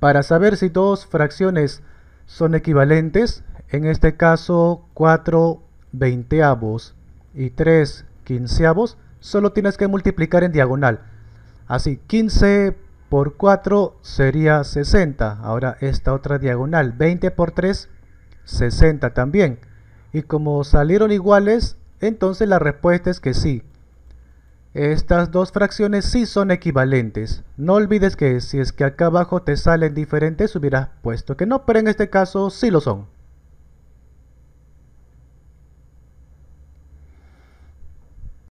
Para saber si dos fracciones son equivalentes, en este caso 4 veinteavos y 3 quinceavos, solo tienes que multiplicar en diagonal. Así, 15 por 4 sería 60. Ahora esta otra diagonal, 20 por 3, 60 también. Y como salieron iguales, entonces la respuesta es que sí. Estas dos fracciones sí son equivalentes. No olvides que si es que acá abajo te salen diferentes, hubieras puesto que no, pero en este caso sí lo son.